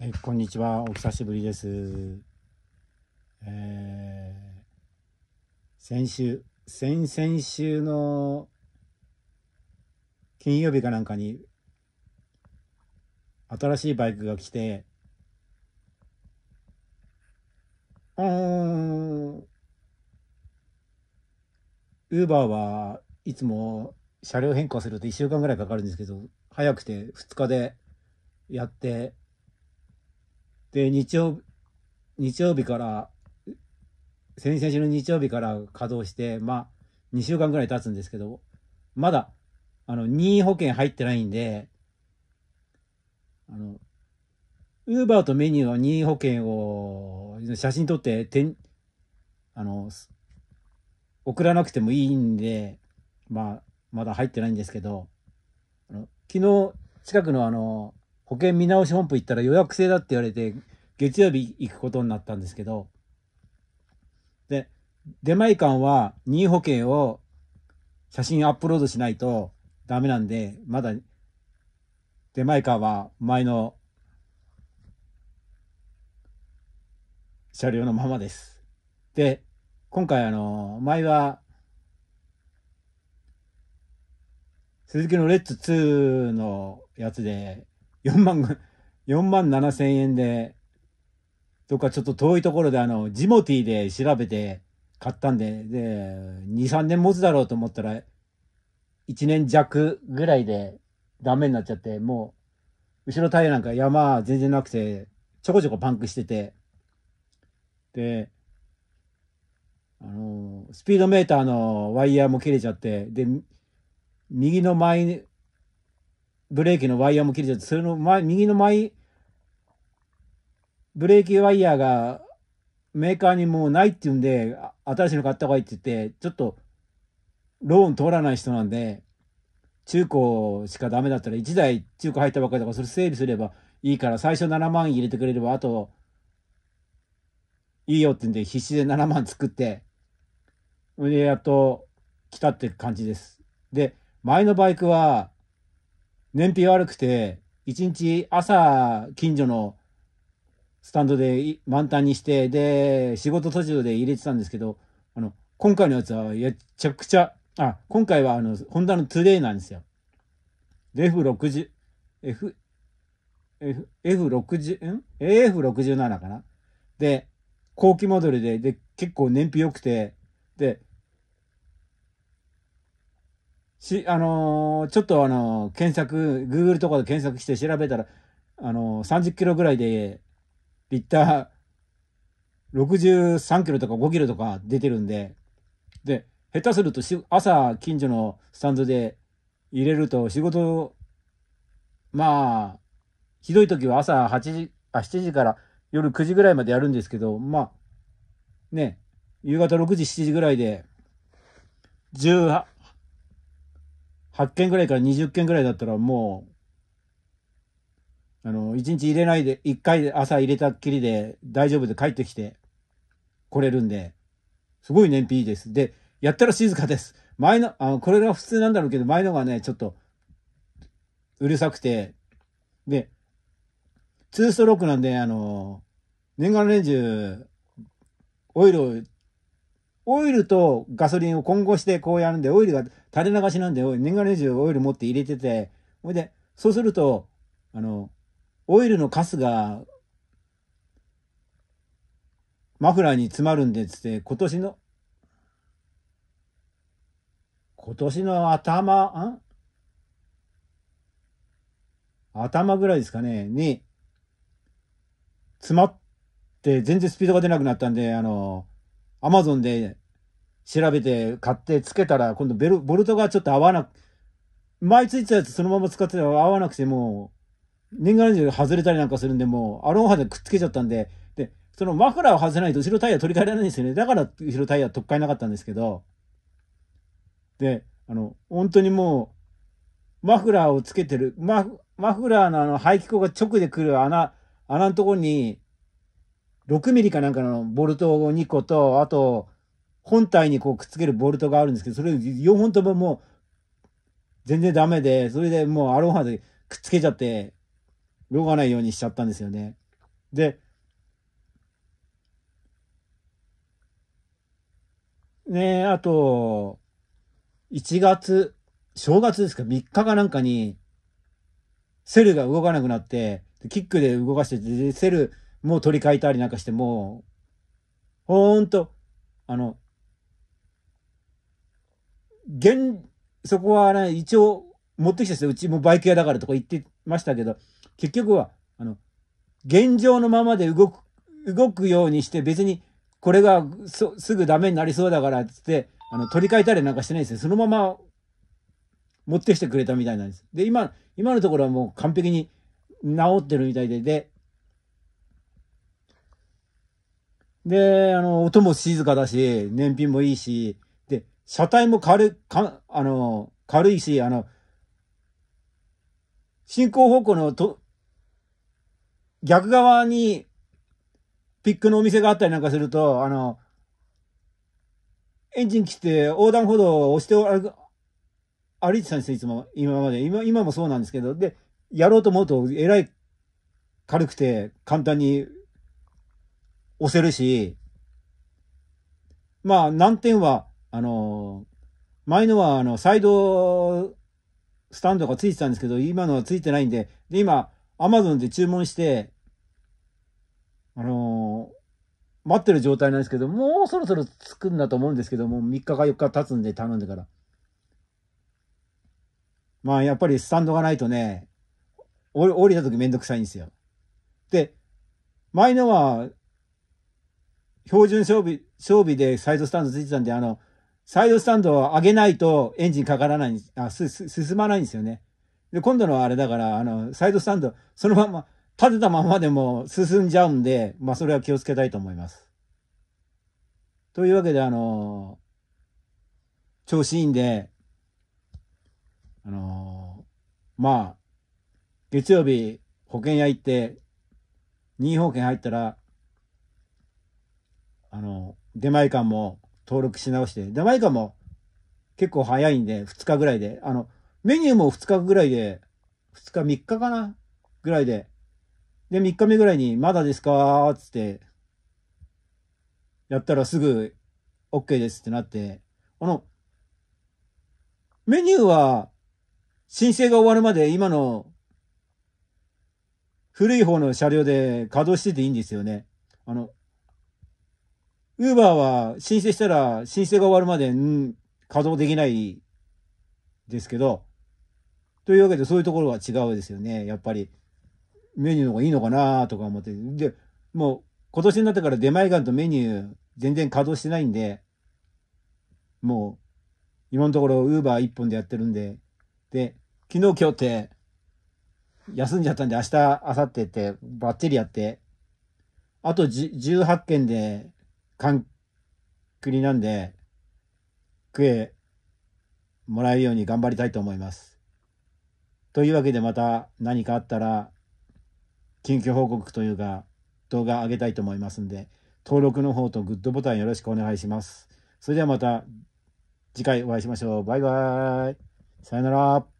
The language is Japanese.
えこんにちはお久しぶりです、えー、先週先々週の金曜日かなんかに新しいバイクが来てうんウーバーはいつも車両変更すると1週間ぐらいかかるんですけど、早くて2日でやって、で、日曜、日曜日から、先々週の日曜日から稼働して、まあ、2週間ぐらい経つんですけど、まだ、あの、任意保険入ってないんで、あの、ウーバーとメニューの任意保険を写真撮って、てん、あの、送らなくてもいいんで、まあ、まだ入ってないんですけど、あの昨日、近くのあの、保険見直し本部行ったら予約制だって言われて、月曜日行くことになったんですけど、で、出前館は任意保険を写真アップロードしないとダメなんで、まだ出前館は前の車両のままです。で、今回あの、前は、鈴木のレッツ2のやつで4万、4万7千円で、とかちょっと遠いところであの、ジモティで調べて買ったんで、で、2、3年持つだろうと思ったら、1年弱ぐらいでダメになっちゃって、もう、後ろタイヤなんか山全然なくて、ちょこちょこパンクしてて、で、あの、スピードメーターのワイヤーも切れちゃって、で、右の前ブレーキのワイヤーも切れちゃって、それの前、右の前、ブレーキワイヤーがメーカーにもうないって言うんで、新しいの買った方がいいって言って、ちょっとローン通らない人なんで、中古しかダメだったら1台中古入ったばっかりだからそれ整理すればいいから最初7万入れてくれればあといいよって言うんで必死で7万作ってそれでやっと来たって感じです。で前のバイクは燃費悪くて、一日朝、近所のスタンドで満タンにして、で、仕事途中で入れてたんですけど、あの、今回のやつは、めちゃくちゃ、あ、今回は、あの、ホンダのトゥデイなんですよ。で、F60、F、F、F60、ん ?AF67 かなで、後期モデルで、で、結構燃費良くて、で、し、あのー、ちょっとあのー、検索、Google とかで検索して調べたら、あのー、30キロぐらいで、リッター63キロとか5キロとか出てるんで、で、下手するとし、朝、近所のスタンドで入れると、仕事、まあ、ひどい時は朝8時、あ、7時から夜9時ぐらいまでやるんですけど、まあ、ね、夕方6時、7時ぐらいで、18、8件ぐらいから20件ぐらいだったらもう、あの、1日入れないで、1回で朝入れたっきりで大丈夫で帰ってきて来れるんで、すごい燃費いいです。で、やったら静かです。前の、あの、これが普通なんだろうけど、前のがね、ちょっと、うるさくて、で、2ストロークなんで、あの、年間レンジオイルをオイルとガソリンを混合してこうやるんで、オイルが垂れ流しなんで、年がら年中オイル持って入れてて、ほいで、そうすると、あの、オイルのカスが、マフラーに詰まるんで、つって、今年の、今年の頭、ん頭ぐらいですかね、に、詰まって、全然スピードが出なくなったんで、あの、アマゾンで調べて買ってつけたら、今度ベル、ボルトがちょっと合わなく、前ついてたやつそのまま使ってたら合わなくてもう、年賀状年中外れたりなんかするんで、もうアロンハでくっつけちゃったんで、で、そのマフラーを外せないと後ろタイヤ取り替えられないんですよね。だから後ろタイヤ取っ替えなかったんですけど、で、あの、本当にもう、マフラーをつけてる、マフ、マフラーのあの排気口が直で来る穴、穴のところに、6ミリかなんかのボルト2個と、あと、本体にこうくっつけるボルトがあるんですけど、それ4本とももう、全然ダメで、それでもうアロハでくっつけちゃって、動かないようにしちゃったんですよね。で、ねあと、1月、正月ですか、3日かなんかに、セルが動かなくなって、キックで動かして、セル、もう取り替えたりなんかして、もう、ほんと、あの、現、そこはね、一応持ってきた人、うちもバイク屋だからとか言ってましたけど、結局は、あの、現状のままで動く、動くようにして、別にこれがすぐダメになりそうだからってって、あの、取り替えたりなんかしてないですね。そのまま持ってきてくれたみたいなんです。で、今、今のところはもう完璧に治ってるみたいで、で、で、あの、音も静かだし、燃費もいいし、で、車体も軽い、か、あの、軽いし、あの、進行方向のと、逆側に、ピックのお店があったりなんかすると、あの、エンジン切って横断歩道を押して歩歩いてたんですよ、いつも。今まで。今、今もそうなんですけど。で、やろうと思うと、えらい軽くて、簡単に押せるし、まあ、難点は、あの前のは、あの、サイドスタンドがついてたんですけど、今のはついてないんで、で、今、アマゾンで注文して、あの待ってる状態なんですけど、もうそろそろ着くんだと思うんですけど、もう3日か4日経つんで頼んでから。まあ、やっぱりスタンドがないとね、降りた時めんどくさいんですよ。で、前のは標準装備、装備でサイドスタンドついてたんで、あの、サイドスタンドを上げないとエンジンかからない、あ、す、す進まないんですよね。で、今度のあれだから、あの、サイドスタンド、そのまま、立てたままでも進んじゃうんで、まあ、それは気をつけたいと思います。というわけで、あの調子いいんで、あのまあ、月曜日、保険屋行って、任意保険入ったら、あの、出前館も登録し直して、出前館も結構早いんで、2日ぐらいで、あの、メニューも2日ぐらいで、2日、3日かなぐらいで、で、3日目ぐらいに、まだですかつって、やったらすぐ、OK ですってなって、あの、メニューは、申請が終わるまで今の、古い方の車両で稼働してていいんですよね。あの、ウーバーは申請したら申請が終わるまで、ん稼働できないですけど、というわけでそういうところは違うですよね。やっぱり、メニューの方がいいのかなとか思って。で、もう今年になってから出前館とメニュー全然稼働してないんで、もう今のところウーバー一本でやってるんで、で、昨日今日って休んじゃったんで明日、明後日ってバッチリやって、あと18件で缶栗なんで、クエもらえるように頑張りたいと思います。というわけでまた何かあったら、緊急報告というか、動画上げたいと思いますんで、登録の方とグッドボタンよろしくお願いします。それではまた次回お会いしましょう。バイバーイ。さよなら。